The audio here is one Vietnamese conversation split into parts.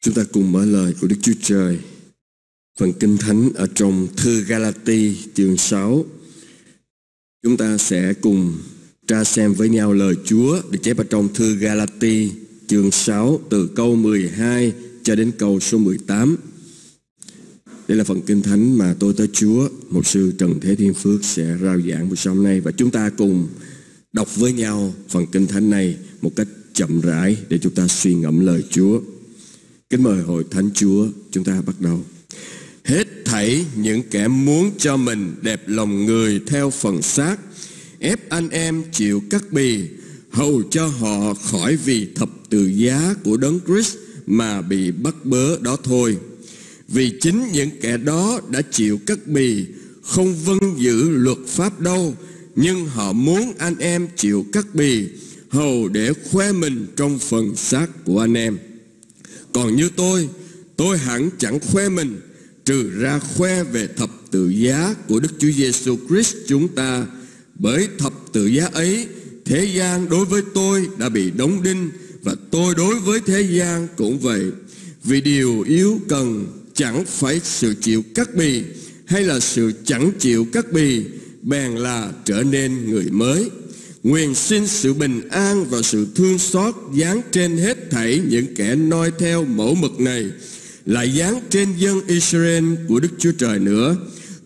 Chúng ta cùng mở lời của Đức Chúa Trời Phần Kinh Thánh ở trong Thư Galati chương 6 Chúng ta sẽ cùng tra xem với nhau lời Chúa Được chép ở trong Thư Galati chương 6 Từ câu 12 cho đến câu số 18 Đây là phần Kinh Thánh mà tôi tới Chúa Một sư Trần Thế Thiên Phước sẽ rao giảng buổi sáng nay Và chúng ta cùng đọc với nhau phần Kinh Thánh này một cách chậm rãi để chúng ta suy ngẫm lời Chúa. Kính mời Hội Thánh Chúa chúng ta bắt đầu. Hết thảy những kẻ muốn cho mình đẹp lòng người theo phần xác ép anh em chịu cắt bì hầu cho họ khỏi vì thập tự giá của đấng Christ mà bị bắt bớ đó thôi vì chính những kẻ đó đã chịu cắt bì không vâng giữ luật pháp đâu nhưng họ muốn anh em chịu cắt bì hầu để khoe mình trong phần xác của anh em còn như tôi, tôi hẳn chẳng khoe mình, trừ ra khoe về thập tự giá của Đức Chúa Giêsu Christ chúng ta, bởi thập tự giá ấy, thế gian đối với tôi đã bị đóng đinh và tôi đối với thế gian cũng vậy. Vì điều yếu cần chẳng phải sự chịu cắt bì hay là sự chẳng chịu cắt bì, bèn là trở nên người mới. Nguyện xin sự bình an và sự thương xót dán trên hết thảy những kẻ noi theo mẫu mực này, lại dán trên dân Israel của Đức Chúa Trời nữa.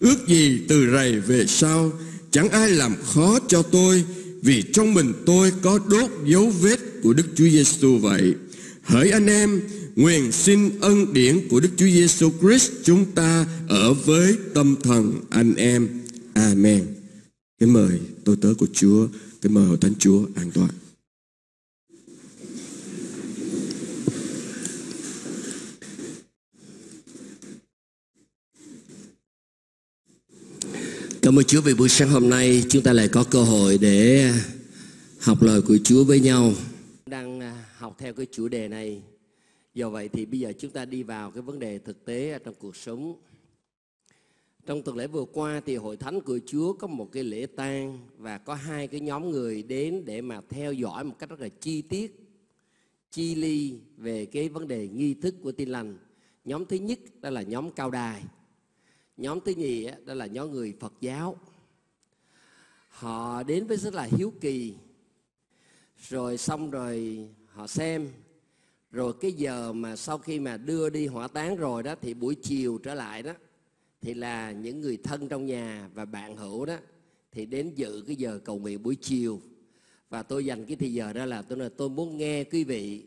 Ước gì từ rày về sau, chẳng ai làm khó cho tôi, vì trong mình tôi có đốt dấu vết của Đức Chúa Giêsu vậy. Hỡi anh em, nguyện xin ân điển của Đức Chúa Giêsu Christ chúng ta ở với tâm thần anh em. Amen. Kính mời tôi tớ của Chúa Kính mời hội thánh Chúa an toàn. Cảm ơn Chúa vì buổi sáng hôm nay chúng ta lại có cơ hội để học lời của Chúa với nhau. Đang à, học theo cái chủ đề này. Do vậy thì bây giờ chúng ta đi vào cái vấn đề thực tế trong cuộc sống trong tuần lễ vừa qua thì Hội Thánh của Chúa có một cái lễ tang và có hai cái nhóm người đến để mà theo dõi một cách rất là chi tiết, chi ly về cái vấn đề nghi thức của tin lành. Nhóm thứ nhất đó là nhóm cao đài. Nhóm thứ nhì đó là nhóm người Phật giáo. Họ đến với rất là hiếu kỳ. Rồi xong rồi họ xem rồi cái giờ mà sau khi mà đưa đi hỏa táng rồi đó thì buổi chiều trở lại đó thì là những người thân trong nhà và bạn hữu đó thì đến dự cái giờ cầu nguyện buổi chiều và tôi dành cái thời giờ đó là tôi là tôi muốn nghe quý vị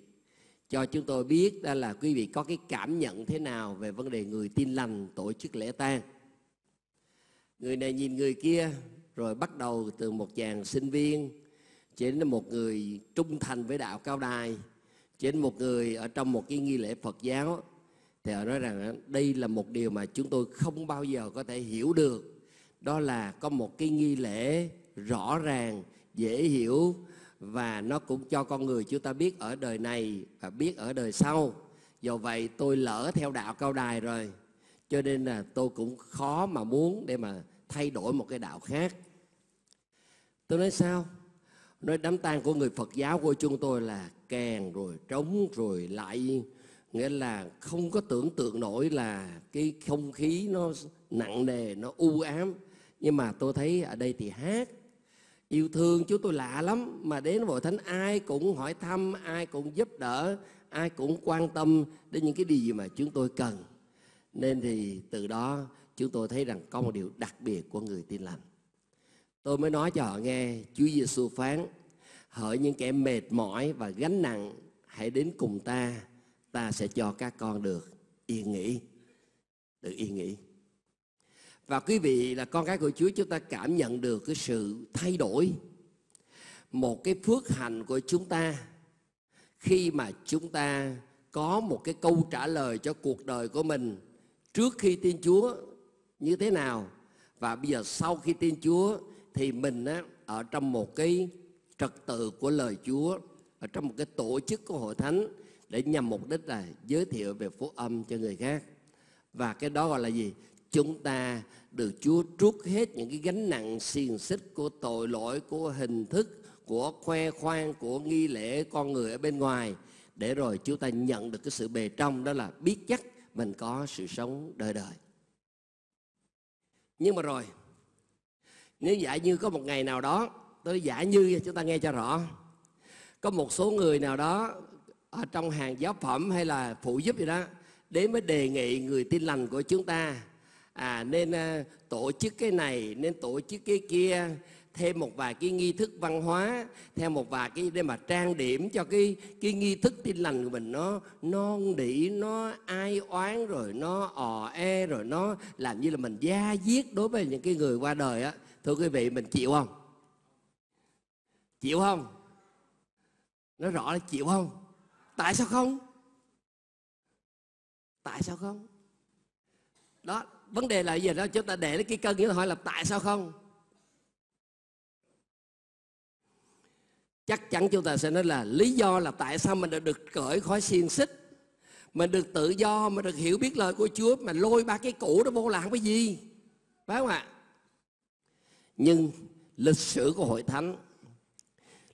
cho chúng tôi biết đó là quý vị có cái cảm nhận thế nào về vấn đề người tin lành tổ chức lễ tang người này nhìn người kia rồi bắt đầu từ một chàng sinh viên cho đến một người trung thành với đạo cao đài cho đến một người ở trong một cái nghi lễ phật giáo thì họ nói rằng đây là một điều mà chúng tôi không bao giờ có thể hiểu được đó là có một cái nghi lễ rõ ràng dễ hiểu và nó cũng cho con người chúng ta biết ở đời này và biết ở đời sau do vậy tôi lỡ theo đạo cao đài rồi cho nên là tôi cũng khó mà muốn để mà thay đổi một cái đạo khác tôi nói sao nói đám tang của người phật giáo của chúng tôi là kèn rồi trống rồi lại nghĩa là không có tưởng tượng nổi là cái không khí nó nặng nề nó u ám nhưng mà tôi thấy ở đây thì hát yêu thương chú tôi lạ lắm mà đến hội thánh ai cũng hỏi thăm ai cũng giúp đỡ ai cũng quan tâm đến những cái điều gì mà chúng tôi cần nên thì từ đó chúng tôi thấy rằng có một điều đặc biệt của người tin lành tôi mới nói cho họ nghe Chúa Giêsu phán hỡi những kẻ mệt mỏi và gánh nặng hãy đến cùng ta ta sẽ cho các con được yên nghỉ được yên nghỉ và quý vị là con cái của Chúa chúng ta cảm nhận được cái sự thay đổi một cái phước hạnh của chúng ta khi mà chúng ta có một cái câu trả lời cho cuộc đời của mình trước khi tin Chúa như thế nào và bây giờ sau khi tin Chúa thì mình á, ở trong một cái trật tự của lời Chúa ở trong một cái tổ chức của hội thánh để nhằm mục đích là giới thiệu về phúc âm cho người khác và cái đó gọi là gì chúng ta được Chúa trút hết những cái gánh nặng xiềng xích của tội lỗi của hình thức của khoe khoang của nghi lễ con người ở bên ngoài để rồi chúng ta nhận được cái sự bề trong đó là biết chắc mình có sự sống đời đời nhưng mà rồi nếu giả như có một ngày nào đó tôi giả như chúng ta nghe cho rõ có một số người nào đó ở trong hàng giáo phẩm hay là phụ giúp gì đó để mới đề nghị người tin lành của chúng ta à, nên à, tổ chức cái này nên tổ chức cái kia thêm một vài cái nghi thức văn hóa theo một vài cái để mà trang điểm cho cái cái nghi thức tin lành của mình nó non đỉ nó ai oán rồi nó ò e rồi nó làm như là mình da diết đối với những cái người qua đời á thưa quý vị mình chịu không chịu không nó rõ là chịu không tại sao không tại sao không đó vấn đề là gì đó chúng ta để cái cân nghĩa là hỏi là tại sao không chắc chắn chúng ta sẽ nói là lý do là tại sao mình đã được cởi khỏi xiềng xích mình được tự do mình được hiểu biết lời của chúa mà lôi ba cái cũ đó vô làm cái gì phải không ạ nhưng lịch sử của hội thánh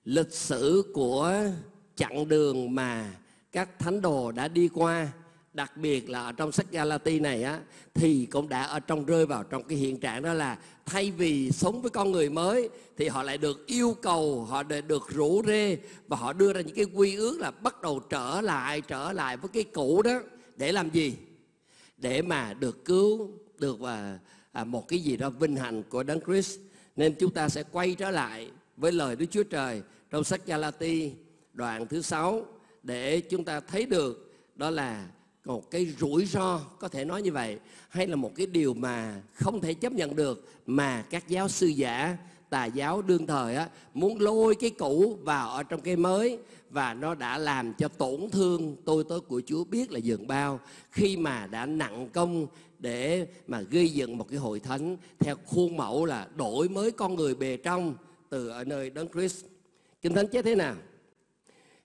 lịch sử của chặng đường mà các thánh đồ đã đi qua đặc biệt là ở trong sách Galati này á thì cũng đã ở trong rơi vào trong cái hiện trạng đó là thay vì sống với con người mới thì họ lại được yêu cầu họ để được rủ rê và họ đưa ra những cái quy ước là bắt đầu trở lại trở lại với cái cũ đó để làm gì để mà được cứu được và à, một cái gì đó vinh hạnh của Đấng Christ nên chúng ta sẽ quay trở lại với lời Đức Chúa Trời trong sách Galati đoạn thứ sáu để chúng ta thấy được đó là một cái rủi ro có thể nói như vậy hay là một cái điều mà không thể chấp nhận được mà các giáo sư giả tà giáo đương thời á, muốn lôi cái cũ vào ở trong cái mới và nó đã làm cho tổn thương tôi tớ của Chúa biết là dường bao khi mà đã nặng công để mà gây dựng một cái hội thánh theo khuôn mẫu là đổi mới con người bề trong từ ở nơi Đấng Christ. Kinh Thánh chết thế nào?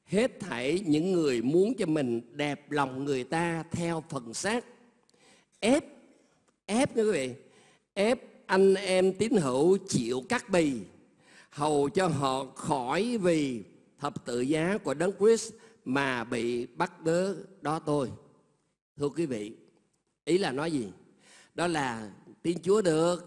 hết thảy những người muốn cho mình đẹp lòng người ta theo phần xác ép ép nha quý vị ép anh em tín hữu chịu cắt bì hầu cho họ khỏi vì thập tự giá của đấng Christ mà bị bắt bớ đó tôi thưa quý vị ý là nói gì đó là tin Chúa được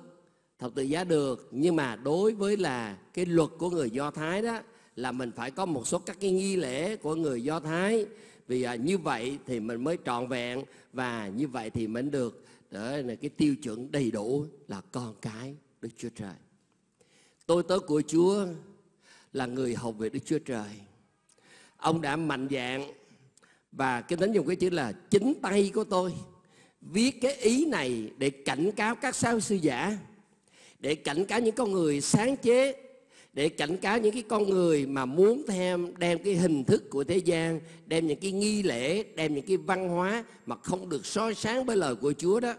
thập tự giá được nhưng mà đối với là cái luật của người Do Thái đó là mình phải có một số các cái nghi lễ của người Do Thái vì à, như vậy thì mình mới trọn vẹn và như vậy thì mình được để ờ, là cái tiêu chuẩn đầy đủ là con cái Đức Chúa Trời. Tôi tớ của Chúa là người học về Đức Chúa Trời. Ông đã mạnh dạng và cái tính dùng cái chữ là chính tay của tôi viết cái ý này để cảnh cáo các sao sư giả để cảnh cáo những con người sáng chế để cảnh cáo những cái con người mà muốn thêm đem cái hình thức của thế gian đem những cái nghi lễ đem những cái văn hóa mà không được soi sáng với lời của Chúa đó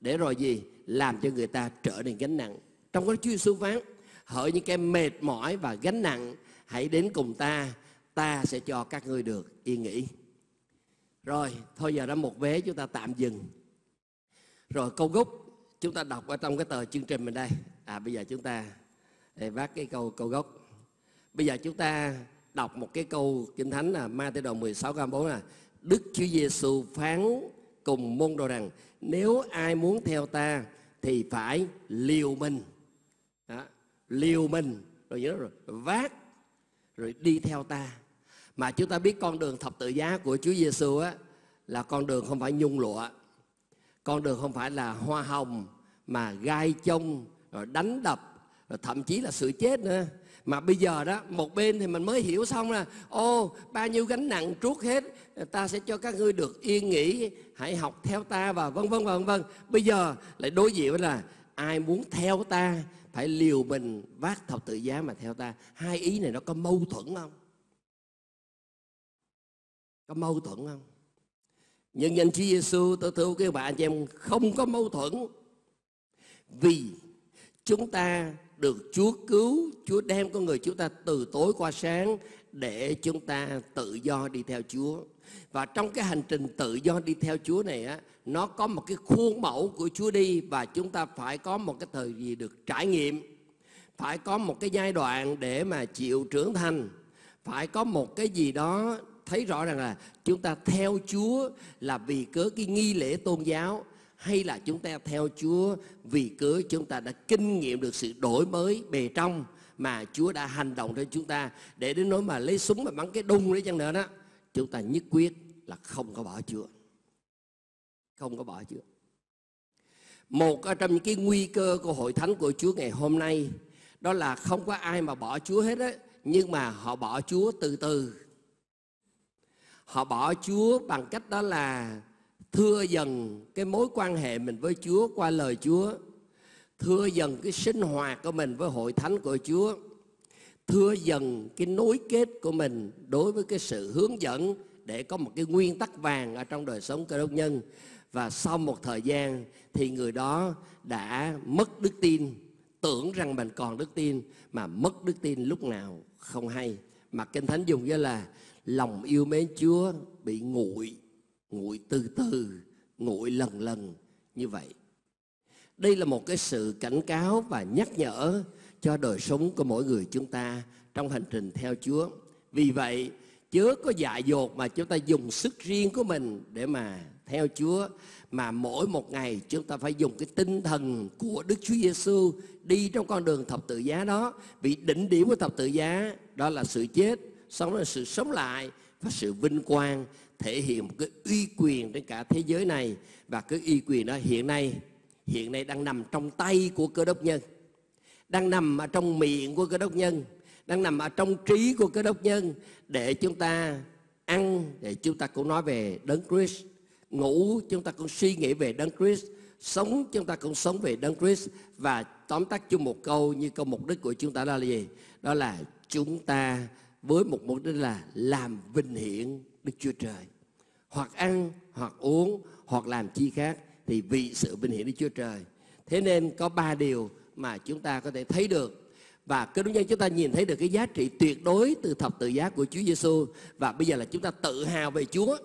để rồi gì làm cho người ta trở nên gánh nặng trong cái Chúa Giêsu phán hỡi những cái mệt mỏi và gánh nặng hãy đến cùng ta ta sẽ cho các ngươi được yên nghỉ rồi thôi giờ đã một vé chúng ta tạm dừng rồi câu gốc chúng ta đọc ở trong cái tờ chương trình mình đây à bây giờ chúng ta thì bác cái câu câu gốc bây giờ chúng ta đọc một cái câu kinh thánh là ma tây đồ 16 câu 4 là đức chúa giêsu phán cùng môn đồ rằng nếu ai muốn theo ta thì phải liều mình đó, liều mình rồi nhớ rồi vác rồi đi theo ta mà chúng ta biết con đường thập tự giá của Chúa Giêsu á là con đường không phải nhung lụa con đường không phải là hoa hồng mà gai chông rồi đánh đập thậm chí là sự chết nữa mà bây giờ đó một bên thì mình mới hiểu xong là ô bao nhiêu gánh nặng trút hết ta sẽ cho các ngươi được yên nghỉ hãy học theo ta và vân vân vân vân bây giờ lại đối diện với là ai muốn theo ta phải liều mình vác thập tự giá mà theo ta hai ý này nó có mâu thuẫn không có mâu thuẫn không nhân danh Chúa Giêsu tôi thưa các bạn chị em không có mâu thuẫn vì chúng ta được Chúa cứu, Chúa đem con người chúng ta từ tối qua sáng để chúng ta tự do đi theo Chúa. Và trong cái hành trình tự do đi theo Chúa này á, nó có một cái khuôn mẫu của Chúa đi và chúng ta phải có một cái thời gì được trải nghiệm, phải có một cái giai đoạn để mà chịu trưởng thành, phải có một cái gì đó thấy rõ rằng là chúng ta theo Chúa là vì cớ cái nghi lễ tôn giáo hay là chúng ta theo Chúa vì cớ chúng ta đã kinh nghiệm được sự đổi mới bề trong mà Chúa đã hành động cho chúng ta để đến nỗi mà lấy súng mà bắn cái đung đấy chăng nữa đó chúng ta nhất quyết là không có bỏ Chúa không có bỏ Chúa một trong những cái nguy cơ của hội thánh của Chúa ngày hôm nay đó là không có ai mà bỏ Chúa hết á nhưng mà họ bỏ Chúa từ từ họ bỏ Chúa bằng cách đó là thưa dần cái mối quan hệ mình với Chúa qua lời Chúa, thưa dần cái sinh hoạt của mình với hội thánh của Chúa, thưa dần cái nối kết của mình đối với cái sự hướng dẫn để có một cái nguyên tắc vàng ở trong đời sống cơ đốc nhân và sau một thời gian thì người đó đã mất đức tin tưởng rằng mình còn đức tin mà mất đức tin lúc nào không hay mà kinh thánh dùng với là lòng yêu mến Chúa bị nguội nguội từ từ, nguội lần lần như vậy. Đây là một cái sự cảnh cáo và nhắc nhở cho đời sống của mỗi người chúng ta trong hành trình theo Chúa. Vì vậy, chớ có dại dột mà chúng ta dùng sức riêng của mình để mà theo Chúa mà mỗi một ngày chúng ta phải dùng cái tinh thần của Đức Chúa Giêsu đi trong con đường thập tự giá đó vì đỉnh điểm của thập tự giá đó là sự chết sống là sự sống lại và sự vinh quang thể hiện một cái uy quyền trên cả thế giới này và cái uy quyền đó hiện nay hiện nay đang nằm trong tay của cơ đốc nhân đang nằm ở trong miệng của cơ đốc nhân đang nằm ở trong trí của cơ đốc nhân để chúng ta ăn để chúng ta cũng nói về đấng Christ ngủ chúng ta cũng suy nghĩ về đấng Christ sống chúng ta cũng sống về đấng Christ và tóm tắt chung một câu như câu mục đích của chúng ta đó là gì đó là chúng ta với một mục đích là làm vinh hiển Đức Chúa Trời. Hoặc ăn, hoặc uống, hoặc làm chi khác thì vì sự vinh hiển Đức Chúa Trời. Thế nên có ba điều mà chúng ta có thể thấy được và cái đúng nhân chúng ta nhìn thấy được cái giá trị tuyệt đối từ thập tự giá của Chúa Giêsu và bây giờ là chúng ta tự hào về Chúa.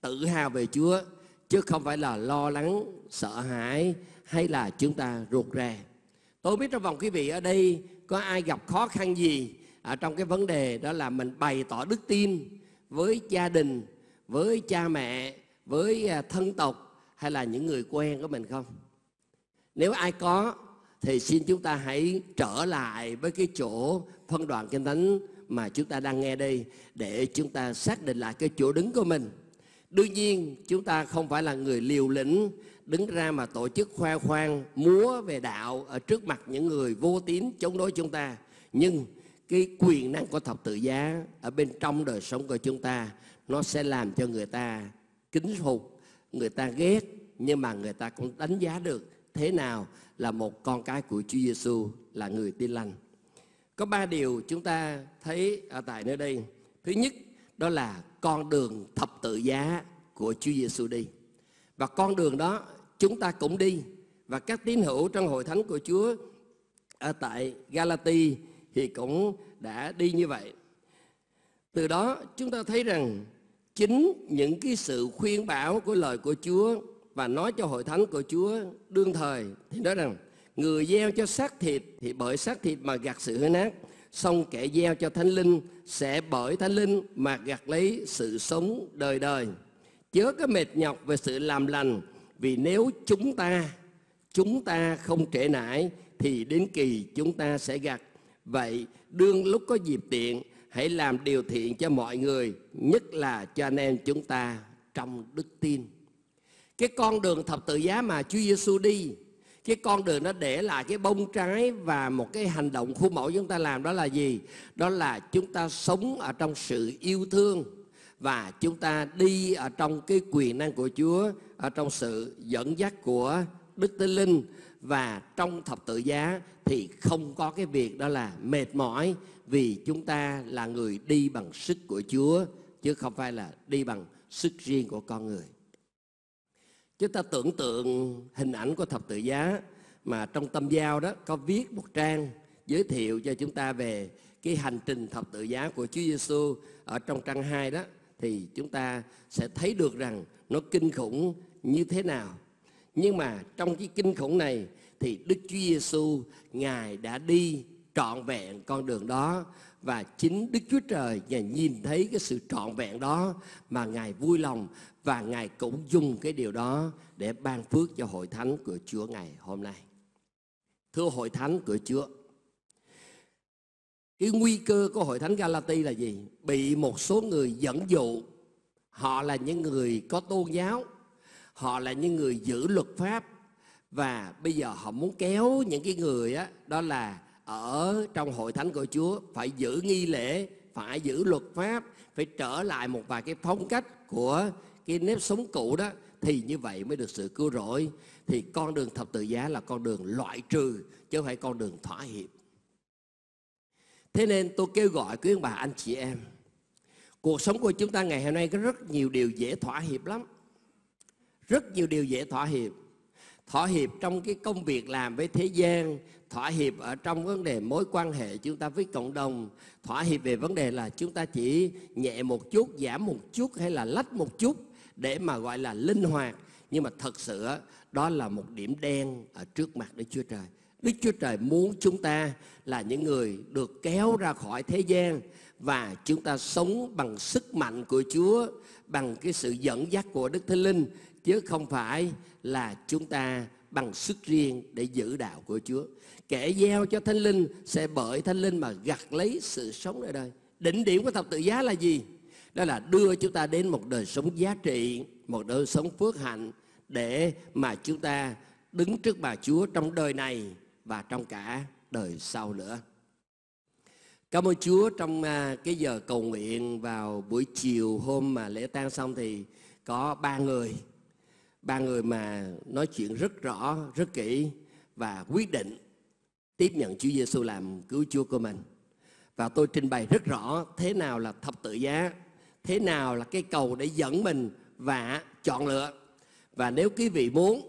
Tự hào về Chúa chứ không phải là lo lắng, sợ hãi hay là chúng ta ruột rè. Tôi biết trong vòng quý vị ở đây có ai gặp khó khăn gì ở trong cái vấn đề đó là mình bày tỏ đức tin với gia đình với cha mẹ với à, thân tộc hay là những người quen của mình không nếu ai có thì xin chúng ta hãy trở lại với cái chỗ phân đoạn kinh thánh mà chúng ta đang nghe đây để chúng ta xác định lại cái chỗ đứng của mình đương nhiên chúng ta không phải là người liều lĩnh đứng ra mà tổ chức khoe khoang múa về đạo ở trước mặt những người vô tín chống đối chúng ta nhưng cái quyền năng của thập tự giá ở bên trong đời sống của chúng ta nó sẽ làm cho người ta kính phục người ta ghét nhưng mà người ta cũng đánh giá được thế nào là một con cái của Chúa Giêsu là người tin lành có ba điều chúng ta thấy ở tại nơi đây thứ nhất đó là con đường thập tự giá của Chúa Giêsu đi và con đường đó chúng ta cũng đi và các tín hữu trong hội thánh của Chúa ở tại Galatia thì cũng đã đi như vậy. Từ đó chúng ta thấy rằng chính những cái sự khuyên bảo của lời của Chúa và nói cho hội thánh của Chúa đương thời thì nói rằng người gieo cho xác thịt thì bởi xác thịt mà gặt sự hư nát song kẻ gieo cho thánh linh sẽ bởi thánh linh mà gặt lấy sự sống đời đời chớ có mệt nhọc về sự làm lành vì nếu chúng ta chúng ta không trễ nải thì đến kỳ chúng ta sẽ gặt Vậy đương lúc có dịp tiện hãy làm điều thiện cho mọi người, nhất là cho anh em chúng ta trong đức tin. Cái con đường thập tự giá mà Chúa Giêsu đi, cái con đường nó để lại cái bông trái và một cái hành động khuôn mẫu chúng ta làm đó là gì? Đó là chúng ta sống ở trong sự yêu thương và chúng ta đi ở trong cái quyền năng của Chúa, ở trong sự dẫn dắt của Đức Thánh Linh và trong thập tự giá thì không có cái việc đó là mệt mỏi vì chúng ta là người đi bằng sức của Chúa chứ không phải là đi bằng sức riêng của con người. Chúng ta tưởng tượng hình ảnh của thập tự giá mà trong tâm giao đó có viết một trang giới thiệu cho chúng ta về cái hành trình thập tự giá của Chúa Giêsu ở trong trang 2 đó thì chúng ta sẽ thấy được rằng nó kinh khủng như thế nào nhưng mà trong cái kinh khủng này thì Đức Chúa Giêsu Ngài đã đi trọn vẹn con đường đó và chính Đức Chúa Trời Ngài nhìn thấy cái sự trọn vẹn đó mà Ngài vui lòng và Ngài cũng dùng cái điều đó để ban phước cho hội thánh của Chúa ngày hôm nay. Thưa hội thánh của Chúa, cái nguy cơ của hội thánh Galati là gì? Bị một số người dẫn dụ, họ là những người có tôn giáo họ là những người giữ luật pháp và bây giờ họ muốn kéo những cái người đó, đó là ở trong hội thánh của Chúa phải giữ nghi lễ, phải giữ luật pháp, phải trở lại một vài cái phong cách của cái nếp sống cũ đó thì như vậy mới được sự cứu rỗi. Thì con đường thập tự giá là con đường loại trừ chứ không phải con đường thỏa hiệp. Thế nên tôi kêu gọi quý ông bà anh chị em Cuộc sống của chúng ta ngày hôm nay có rất nhiều điều dễ thỏa hiệp lắm rất nhiều điều dễ thỏa hiệp thỏa hiệp trong cái công việc làm với thế gian thỏa hiệp ở trong vấn đề mối quan hệ chúng ta với cộng đồng thỏa hiệp về vấn đề là chúng ta chỉ nhẹ một chút giảm một chút hay là lách một chút để mà gọi là linh hoạt nhưng mà thật sự đó là một điểm đen ở trước mặt đức chúa trời đức chúa trời muốn chúng ta là những người được kéo ra khỏi thế gian và chúng ta sống bằng sức mạnh của chúa bằng cái sự dẫn dắt của đức thánh linh chứ không phải là chúng ta bằng sức riêng để giữ đạo của Chúa. Kẻ gieo cho Thánh Linh sẽ bởi Thánh Linh mà gặt lấy sự sống ở đây. Đỉnh điểm của thập tự giá là gì? Đó là đưa chúng ta đến một đời sống giá trị, một đời sống phước hạnh để mà chúng ta đứng trước bà Chúa trong đời này và trong cả đời sau nữa. Cảm ơn Chúa trong à, cái giờ cầu nguyện vào buổi chiều hôm mà lễ tang xong thì có ba người ba người mà nói chuyện rất rõ, rất kỹ và quyết định tiếp nhận Chúa Giêsu làm cứu Chúa của mình. Và tôi trình bày rất rõ thế nào là thập tự giá, thế nào là cái cầu để dẫn mình và chọn lựa. Và nếu quý vị muốn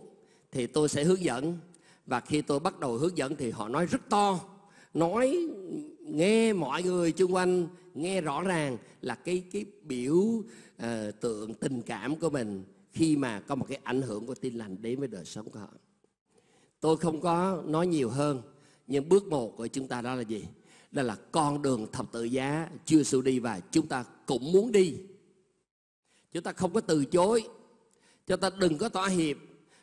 thì tôi sẽ hướng dẫn. Và khi tôi bắt đầu hướng dẫn thì họ nói rất to, nói nghe mọi người xung quanh nghe rõ ràng là cái cái biểu uh, tượng tình cảm của mình khi mà có một cái ảnh hưởng của tin lành đến với đời sống của họ. Tôi không có nói nhiều hơn, nhưng bước một của chúng ta đó là gì? Đó là con đường thập tự giá chưa Giêsu đi và chúng ta cũng muốn đi. Chúng ta không có từ chối. Chúng ta đừng có tỏa hiệp,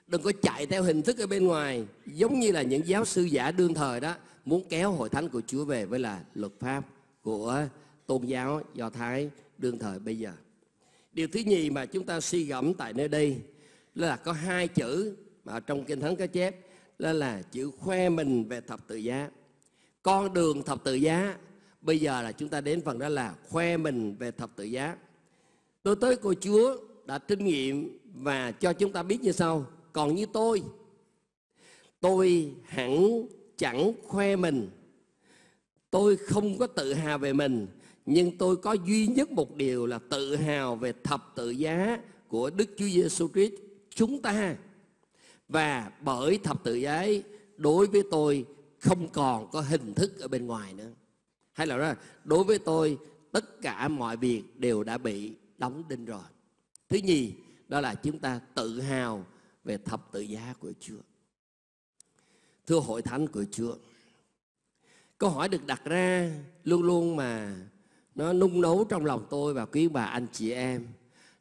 đừng có chạy theo hình thức ở bên ngoài giống như là những giáo sư giả đương thời đó muốn kéo hội thánh của Chúa về với là luật pháp của tôn giáo Do Thái đương thời bây giờ. Điều thứ nhì mà chúng ta suy gẫm tại nơi đây là có hai chữ mà trong Kinh Thánh có chép đó là chữ khoe mình về thập tự giá. Con đường thập tự giá bây giờ là chúng ta đến phần đó là khoe mình về thập tự giá. Tôi tới cô Chúa đã kinh nghiệm và cho chúng ta biết như sau. Còn như tôi, tôi hẳn chẳng khoe mình. Tôi không có tự hào về mình nhưng tôi có duy nhất một điều là tự hào về thập tự giá của Đức Chúa Giêsu Christ chúng ta. Và bởi thập tự giá ấy, đối với tôi không còn có hình thức ở bên ngoài nữa. Hay là đó, đối với tôi tất cả mọi việc đều đã bị đóng đinh rồi. Thứ nhì, đó là chúng ta tự hào về thập tự giá của Chúa. Thưa hội thánh của Chúa, câu hỏi được đặt ra luôn luôn mà nó nung nấu trong lòng tôi và quý bà anh chị em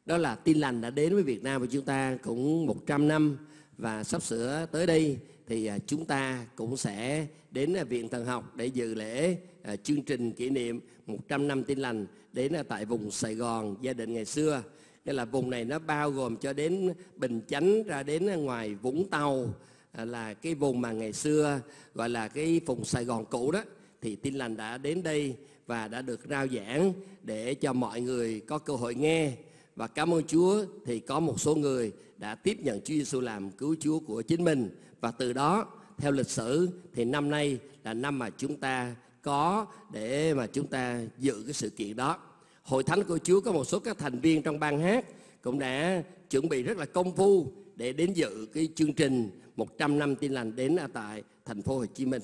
đó là tin lành đã đến với Việt Nam của chúng ta cũng 100 năm và sắp sửa tới đây thì à, chúng ta cũng sẽ đến à, Viện Thần học để dự lễ à, chương trình kỷ niệm 100 năm tin lành đến tại vùng Sài Gòn gia đình ngày xưa. Nghĩa là vùng này nó bao gồm cho đến Bình Chánh ra đến ngoài Vũng Tàu là cái vùng mà ngày xưa gọi là cái vùng Sài Gòn cũ đó thì tin lành đã đến đây và đã được rao giảng để cho mọi người có cơ hội nghe và cảm ơn Chúa thì có một số người đã tiếp nhận Chúa Giêsu làm cứu Chúa của chính mình và từ đó theo lịch sử thì năm nay là năm mà chúng ta có để mà chúng ta dự cái sự kiện đó. Hội thánh của Chúa có một số các thành viên trong ban hát cũng đã chuẩn bị rất là công phu để đến dự cái chương trình 100 năm tin lành đến tại thành phố Hồ Chí Minh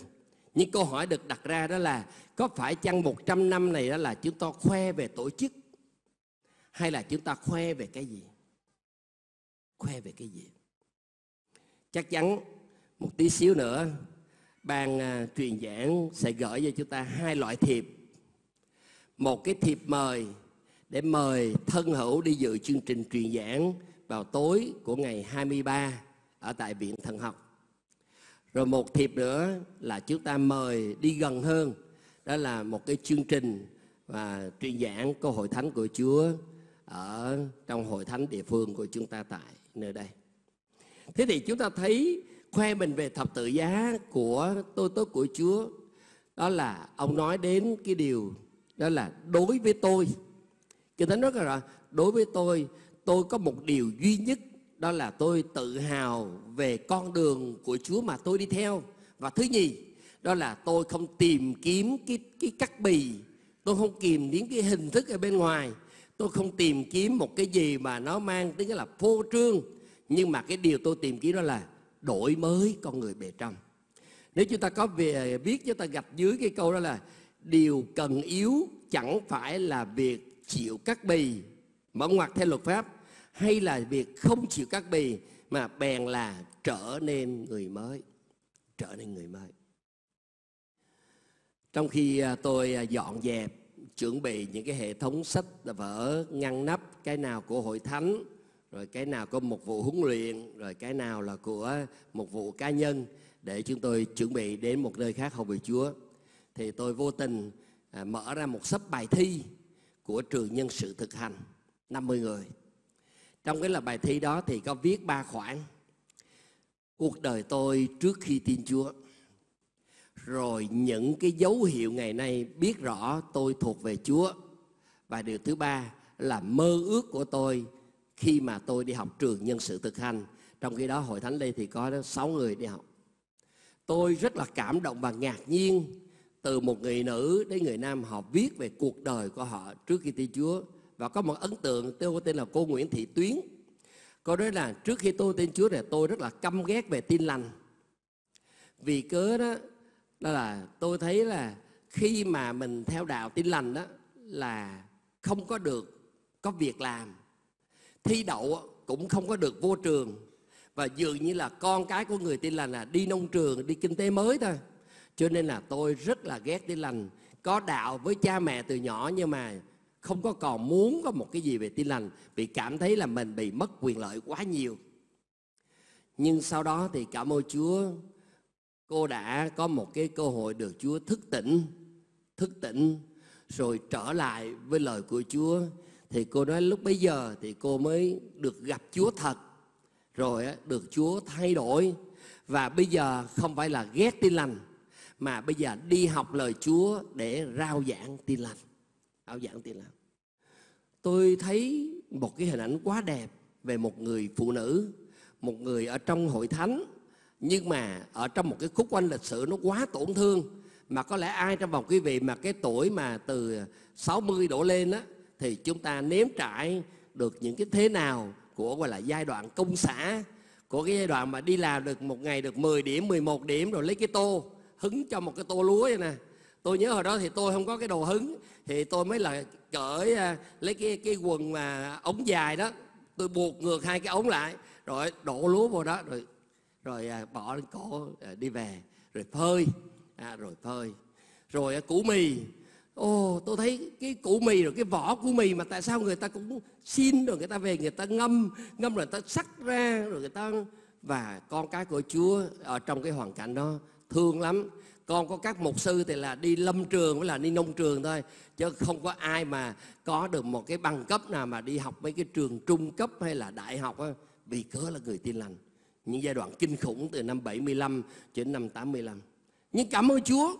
những câu hỏi được đặt ra đó là có phải chăng 100 năm này đó là chúng ta khoe về tổ chức hay là chúng ta khoe về cái gì? Khoe về cái gì? Chắc chắn một tí xíu nữa ban uh, truyền giảng sẽ gửi cho chúng ta hai loại thiệp. Một cái thiệp mời để mời thân hữu đi dự chương trình truyền giảng vào tối của ngày 23 ở tại Viện Thần học rồi một thiệp nữa là chúng ta mời đi gần hơn, đó là một cái chương trình và truyền giảng của hội thánh của Chúa ở trong hội thánh địa phương của chúng ta tại nơi đây. Thế thì chúng ta thấy khoe mình về thập tự giá của tôi tốt của Chúa đó là ông nói đến cái điều đó là đối với tôi. Kinh Thánh nói rằng đối với tôi tôi có một điều duy nhất đó là tôi tự hào về con đường của Chúa mà tôi đi theo. Và thứ nhì, đó là tôi không tìm kiếm cái cái cắt bì, tôi không tìm đến cái hình thức ở bên ngoài, tôi không tìm kiếm một cái gì mà nó mang tính là phô trương, nhưng mà cái điều tôi tìm kiếm đó là đổi mới con người bề trong. Nếu chúng ta có về biết chúng ta gạch dưới cái câu đó là điều cần yếu chẳng phải là việc chịu cắt bì mở ngoặt theo luật pháp hay là việc không chịu cắt bì mà bèn là trở nên người mới trở nên người mới trong khi à, tôi à, dọn dẹp chuẩn bị những cái hệ thống sách vở ngăn nắp cái nào của hội thánh rồi cái nào có một vụ huấn luyện rồi cái nào là của một vụ cá nhân để chúng tôi chuẩn bị đến một nơi khác hầu về Chúa thì tôi vô tình à, mở ra một sấp bài thi của trường nhân sự thực hành 50 người trong cái là bài thi đó thì có viết ba khoản cuộc đời tôi trước khi tin chúa rồi những cái dấu hiệu ngày nay biết rõ tôi thuộc về chúa và điều thứ ba là mơ ước của tôi khi mà tôi đi học trường nhân sự thực hành trong khi đó hội thánh đây thì có 6 người đi học tôi rất là cảm động và ngạc nhiên từ một người nữ đến người nam họ viết về cuộc đời của họ trước khi tin chúa và có một ấn tượng tôi có tên là cô Nguyễn Thị Tuyến cô nói là trước khi tôi tin Chúa này tôi rất là căm ghét về tin lành vì cớ đó, đó là tôi thấy là khi mà mình theo đạo tin lành đó là không có được có việc làm thi đậu cũng không có được vô trường và dường như là con cái của người tin lành là đi nông trường đi kinh tế mới thôi cho nên là tôi rất là ghét tin lành có đạo với cha mẹ từ nhỏ nhưng mà không có còn muốn có một cái gì về tin lành vì cảm thấy là mình bị mất quyền lợi quá nhiều nhưng sau đó thì cảm ơn Chúa cô đã có một cái cơ hội được Chúa thức tỉnh thức tỉnh rồi trở lại với lời của Chúa thì cô nói lúc bấy giờ thì cô mới được gặp Chúa thật rồi được Chúa thay đổi và bây giờ không phải là ghét tin lành mà bây giờ đi học lời Chúa để rao giảng tin lành rao giảng tin lành tôi thấy một cái hình ảnh quá đẹp về một người phụ nữ một người ở trong hội thánh nhưng mà ở trong một cái khúc quanh lịch sử nó quá tổn thương mà có lẽ ai trong vòng quý vị mà cái tuổi mà từ 60 đổ lên á thì chúng ta nếm trải được những cái thế nào của gọi là giai đoạn công xã của cái giai đoạn mà đi làm được một ngày được 10 điểm 11 điểm rồi lấy cái tô hứng cho một cái tô lúa vậy nè tôi nhớ hồi đó thì tôi không có cái đồ hứng thì tôi mới là cởi à, lấy cái cái quần mà ống dài đó tôi buộc ngược hai cái ống lại rồi đổ lúa vào đó rồi rồi à, bỏ lên cổ à, đi về rồi phơi à, rồi phơi rồi củ mì ô tôi thấy cái củ mì rồi cái vỏ của mì mà tại sao người ta cũng xin rồi người ta về người ta ngâm, ngâm rồi người ta sắc ra rồi người ta và con cái của Chúa ở trong cái hoàn cảnh đó thương lắm con có các mục sư thì là đi lâm trường với là đi nông trường thôi chứ không có ai mà có được một cái bằng cấp nào mà đi học mấy cái trường trung cấp hay là đại học á vì cớ là người tin lành những giai đoạn kinh khủng từ năm 75 cho đến năm 85 nhưng cảm ơn Chúa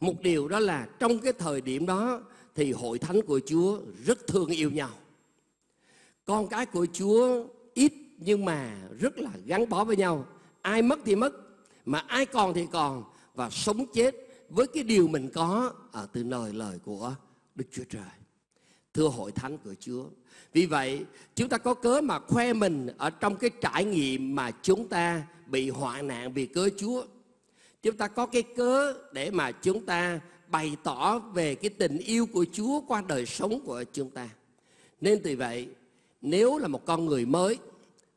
một điều đó là trong cái thời điểm đó thì hội thánh của Chúa rất thương yêu nhau con cái của Chúa ít nhưng mà rất là gắn bó với nhau ai mất thì mất mà ai còn thì còn và sống chết với cái điều mình có ở à, từ lời lời của Đức Chúa Trời. Thưa hội thánh của Chúa. Vì vậy, chúng ta có cớ mà khoe mình ở trong cái trải nghiệm mà chúng ta bị hoạn nạn vì cớ Chúa. Chúng ta có cái cớ để mà chúng ta bày tỏ về cái tình yêu của Chúa qua đời sống của chúng ta. Nên vì vậy, nếu là một con người mới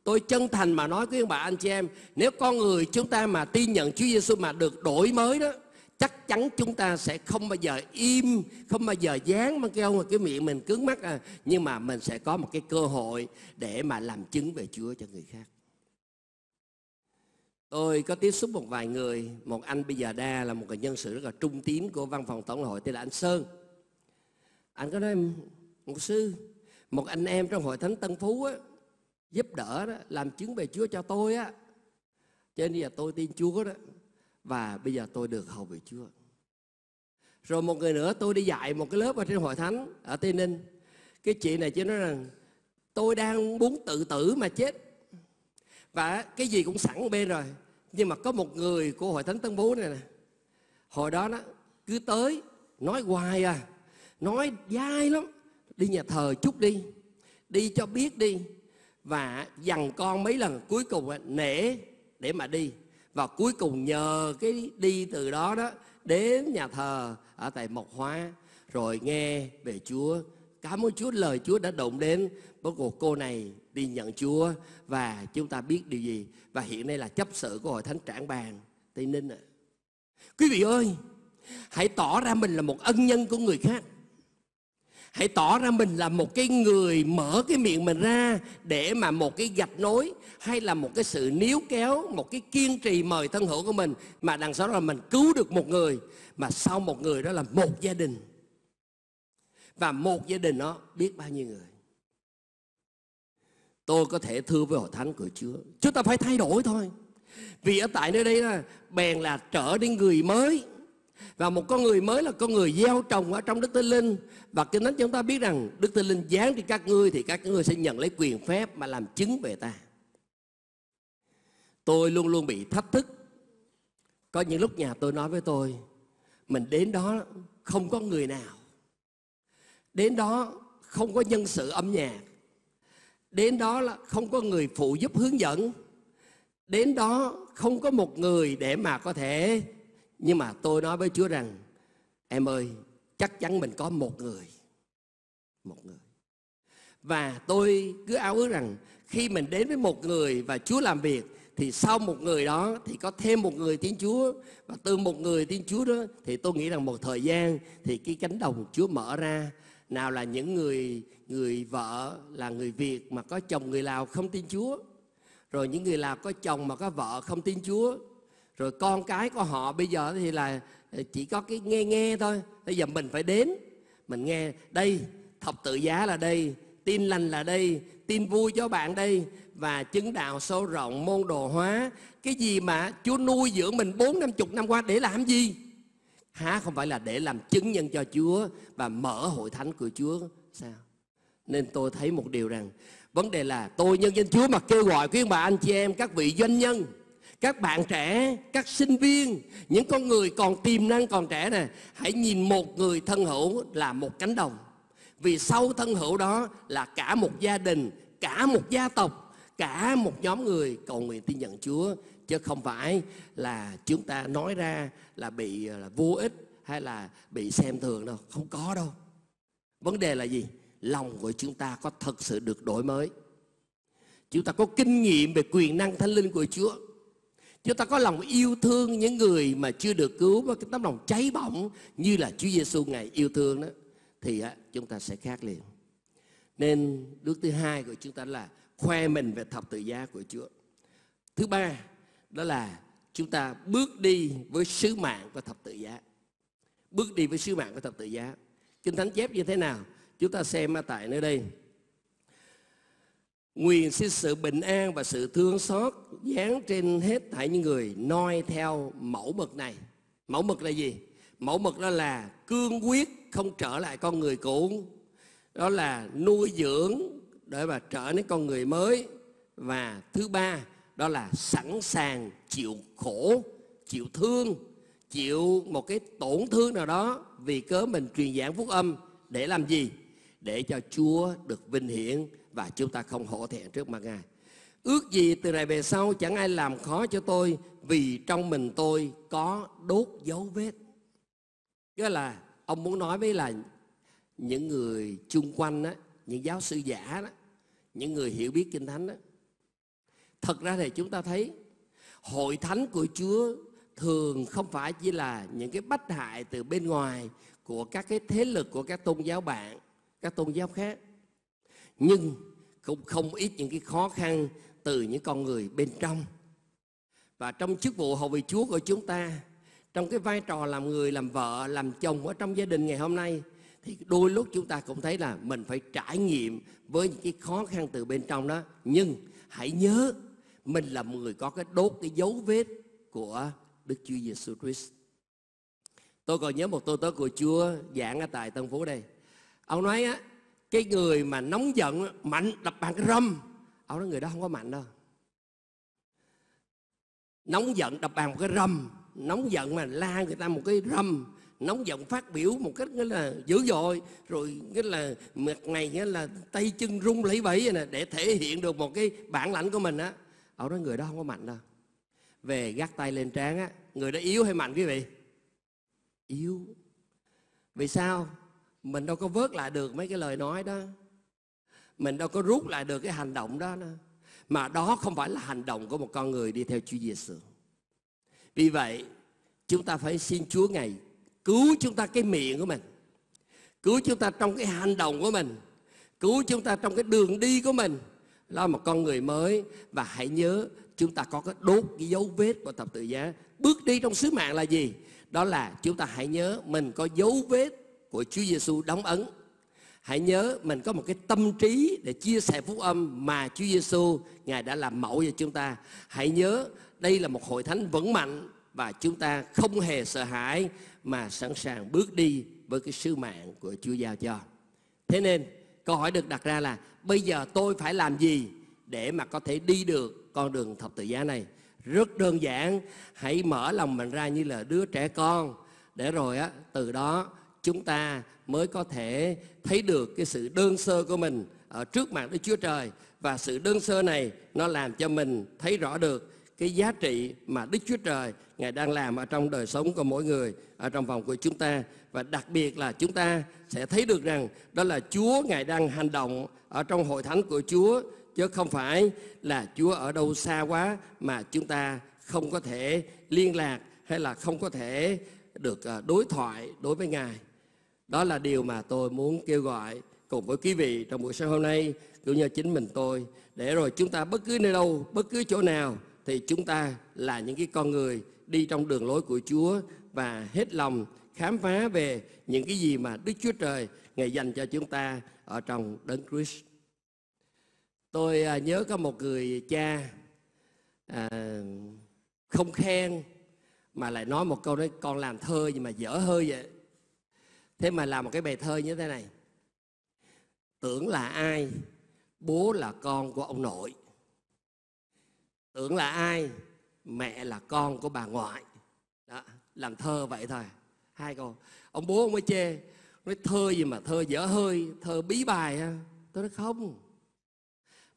Tôi chân thành mà nói với bà anh chị em, nếu con người chúng ta mà tin nhận Chúa Giêsu mà được đổi mới đó, chắc chắn chúng ta sẽ không bao giờ im, không bao giờ dán mà kêu mà cái miệng mình cứng mắt à, nhưng mà mình sẽ có một cái cơ hội để mà làm chứng về Chúa cho người khác. Tôi có tiếp xúc một vài người, một anh bây giờ đa là một người nhân sự rất là trung tín của văn phòng tổng hội tên là anh Sơn. Anh có nói, một sư, một anh em trong hội thánh Tân Phú á, giúp đỡ đó, làm chứng về Chúa cho tôi á. Cho nên là tôi tin Chúa đó và bây giờ tôi được hầu về Chúa. Rồi một người nữa tôi đi dạy một cái lớp ở trên hội thánh ở Tây Ninh. Cái chị này chỉ nói rằng tôi đang muốn tự tử mà chết. Và cái gì cũng sẵn bên rồi. Nhưng mà có một người của hội thánh Tân Bố này nè. Hồi đó nó cứ tới nói hoài à. Nói dai lắm. Đi nhà thờ chút đi. Đi cho biết đi và dằn con mấy lần cuối cùng nể để mà đi và cuối cùng nhờ cái đi từ đó đó đến nhà thờ ở tại Mộc Hóa rồi nghe về Chúa cảm ơn Chúa lời Chúa đã động đến với cuộc cô này đi nhận Chúa và chúng ta biết điều gì và hiện nay là chấp sự của hội thánh trảng bàn Tây Ninh ạ quý vị ơi hãy tỏ ra mình là một ân nhân của người khác hãy tỏ ra mình là một cái người mở cái miệng mình ra để mà một cái gạch nối hay là một cái sự níu kéo một cái kiên trì mời thân hữu của mình mà đằng sau đó là mình cứu được một người mà sau một người đó là một gia đình và một gia đình đó biết bao nhiêu người tôi có thể thưa với hội thánh của chúa chúng ta phải thay đổi thôi vì ở tại nơi đây là bèn là trở đi người mới và một con người mới là con người gieo trồng ở trong Đức Thánh Linh. Và Kinh Thánh chúng ta biết rằng Đức Thánh Linh giáng trên các ngươi thì các ngươi sẽ nhận lấy quyền phép mà làm chứng về ta. Tôi luôn luôn bị thách thức. Có những lúc nhà tôi nói với tôi, mình đến đó không có người nào. Đến đó không có nhân sự âm nhạc. Đến đó là không có người phụ giúp hướng dẫn. Đến đó không có một người để mà có thể nhưng mà tôi nói với Chúa rằng Em ơi chắc chắn mình có một người Một người Và tôi cứ ao ước rằng Khi mình đến với một người và Chúa làm việc Thì sau một người đó Thì có thêm một người tiếng Chúa Và từ một người tiếng Chúa đó Thì tôi nghĩ rằng một thời gian Thì cái cánh đồng Chúa mở ra nào là những người người vợ là người Việt mà có chồng người Lào không tin Chúa rồi những người Lào có chồng mà có vợ không tin Chúa rồi con cái của họ bây giờ thì là ờ, chỉ có cái nghe nghe thôi bây giờ mình phải đến mình nghe đây thập tự giá là đây tin lành là đây tin vui cho bạn đây và chứng đạo sâu rộng môn đồ hóa cái gì mà chúa nuôi dưỡng mình bốn năm chục năm qua để làm gì há không phải là để làm chứng nhân cho chúa và mở hội thánh của chúa sao nên tôi thấy một điều rằng vấn đề là tôi nhân danh chúa mà kêu gọi quý bà anh chị em các vị doanh nhân các bạn trẻ các sinh viên những con người còn tiềm năng còn trẻ nè hãy nhìn một người thân hữu là một cánh đồng vì sau thân hữu đó là cả một gia đình cả một gia tộc cả một nhóm người cầu nguyện tin nhận chúa chứ không phải là chúng ta nói ra là bị à, là vô ích hay là bị xem thường đâu không có đâu vấn đề là gì lòng của chúng ta có thật sự được đổi mới chúng ta có kinh nghiệm về quyền năng thánh linh của chúa Chúng ta có lòng yêu thương những người mà chưa được cứu với cái tấm lòng cháy bỏng như là Chúa Giêsu ngài yêu thương đó thì á chúng ta sẽ khác liền. Nên bước thứ hai của chúng ta là khoe mình về thập tự giá của Chúa. Thứ ba đó là chúng ta bước đi với sứ mạng của thập tự giá. Bước đi với sứ mạng của thập tự giá. Kinh Thánh chép như thế nào? Chúng ta xem ở tại nơi đây. Nguyện xin sự bình an và sự thương xót dán trên hết thảy những người noi theo mẫu mực này. Mẫu mực là gì? Mẫu mực đó là cương quyết không trở lại con người cũ. Đó là nuôi dưỡng để mà trở nên con người mới. Và thứ ba đó là sẵn sàng chịu khổ, chịu thương, chịu một cái tổn thương nào đó vì cớ mình truyền giảng phúc âm để làm gì? Để cho Chúa được vinh hiển và chúng ta không hổ thẹn trước mặt Ngài. Ước gì từ này về sau chẳng ai làm khó cho tôi vì trong mình tôi có đốt dấu vết. Đó là ông muốn nói với là những người chung quanh á, những giáo sư giả đó, những người hiểu biết kinh thánh đó. Thật ra thì chúng ta thấy hội thánh của Chúa thường không phải chỉ là những cái bách hại từ bên ngoài của các cái thế lực của các tôn giáo bạn, các tôn giáo khác nhưng cũng không ít những cái khó khăn từ những con người bên trong. Và trong chức vụ hầu vị Chúa của chúng ta, trong cái vai trò làm người, làm vợ, làm chồng ở trong gia đình ngày hôm nay, thì đôi lúc chúng ta cũng thấy là mình phải trải nghiệm với những cái khó khăn từ bên trong đó. Nhưng hãy nhớ mình là người có cái đốt cái dấu vết của Đức Chúa Giêsu Christ. Tôi còn nhớ một tôi tớ của Chúa giảng ở tại Tân Phú đây. Ông nói á, cái người mà nóng giận mạnh đập bàn cái râm ông nói người đó không có mạnh đâu nóng giận đập bàn một cái râm nóng giận mà la người ta một cái râm nóng giận phát biểu một cách nghĩa là dữ dội rồi nghĩa là mặt này nghĩa là tay chân rung lấy bẫy nè để thể hiện được một cái bản lãnh của mình á ông nói người đó không có mạnh đâu về gác tay lên trán á người đó yếu hay mạnh quý vị yếu vì sao mình đâu có vớt lại được mấy cái lời nói đó mình đâu có rút lại được cái hành động đó nữa. mà đó không phải là hành động của một con người đi theo Chúa Giêsu vì vậy chúng ta phải xin Chúa ngày cứu chúng ta cái miệng của mình cứu chúng ta trong cái hành động của mình cứu chúng ta trong cái đường đi của mình là một con người mới và hãy nhớ chúng ta có cái đốt cái dấu vết của thập tự giá bước đi trong sứ mạng là gì đó là chúng ta hãy nhớ mình có dấu vết của Chúa Giêsu đóng ấn. Hãy nhớ mình có một cái tâm trí để chia sẻ phúc âm mà Chúa Giêsu Ngài đã làm mẫu cho chúng ta. Hãy nhớ đây là một hội thánh vững mạnh và chúng ta không hề sợ hãi mà sẵn sàng bước đi với cái sứ mạng của Chúa giao cho. Thế nên câu hỏi được đặt ra là bây giờ tôi phải làm gì để mà có thể đi được con đường thập tự giá này? Rất đơn giản, hãy mở lòng mình ra như là đứa trẻ con để rồi á từ đó chúng ta mới có thể thấy được cái sự đơn sơ của mình ở trước mặt Đức Chúa Trời và sự đơn sơ này nó làm cho mình thấy rõ được cái giá trị mà Đức Chúa Trời Ngài đang làm ở trong đời sống của mỗi người ở trong vòng của chúng ta và đặc biệt là chúng ta sẽ thấy được rằng đó là Chúa Ngài đang hành động ở trong hội thánh của Chúa chứ không phải là Chúa ở đâu xa quá mà chúng ta không có thể liên lạc hay là không có thể được ờ, đối thoại đối với Ngài đó là điều mà tôi muốn kêu gọi cùng với quý vị trong buổi sáng hôm nay cũng như chính mình tôi để rồi chúng ta bất cứ nơi đâu, bất cứ chỗ nào thì chúng ta là những cái con người đi trong đường lối của Chúa và hết lòng khám phá về những cái gì mà Đức Chúa Trời ngày dành cho chúng ta ở trong Đấng Christ. Tôi à, nhớ có một người cha à, không khen mà lại nói một câu đấy con làm thơ gì mà dở hơi vậy thế mà làm một cái bài thơ như thế này tưởng là ai bố là con của ông nội tưởng là ai mẹ là con của bà ngoại đó làm thơ vậy thôi hai câu ông bố ông mới chê nói thơ gì mà thơ dở hơi thơ bí bài ha tôi nói không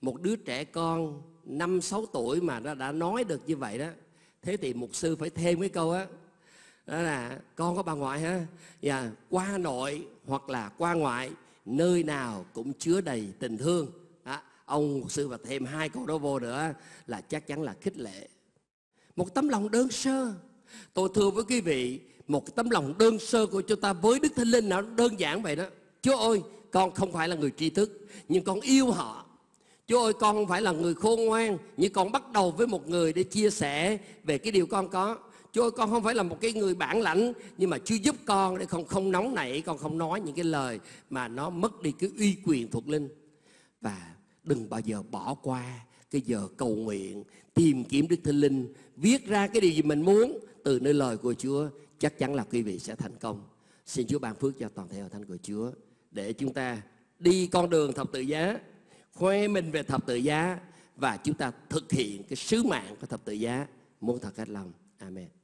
một đứa trẻ con năm sáu tuổi mà nó đã nói được như vậy đó thế thì mục sư phải thêm cái câu á đó là con có bà ngoại ha và dạ, yeah, qua nội hoặc là qua ngoại nơi nào cũng chứa đầy tình thương đó. ông sư và thêm hai câu đó vô nữa là chắc chắn là khích lệ một tấm lòng đơn sơ tôi thưa với quý vị một tấm lòng đơn sơ của chúng ta với đức thánh linh nó đơn giản vậy đó chúa ơi con không phải là người tri thức nhưng con yêu họ Chúa ơi con không phải là người khôn ngoan Nhưng con bắt đầu với một người để chia sẻ Về cái điều con có Chúa ơi, con không phải là một cái người bản lãnh nhưng mà Chúa giúp con để con không nóng nảy, con không nói những cái lời mà nó mất đi cái uy quyền thuộc linh. Và đừng bao giờ bỏ qua cái giờ cầu nguyện, tìm kiếm Đức Thánh Linh, viết ra cái điều gì mình muốn từ nơi lời của Chúa, chắc chắn là quý vị sẽ thành công. Xin Chúa ban phước cho toàn thể hội thánh của Chúa để chúng ta đi con đường thập tự giá, khoe mình về thập tự giá và chúng ta thực hiện cái sứ mạng của thập tự giá muốn thật hết lòng. Amen.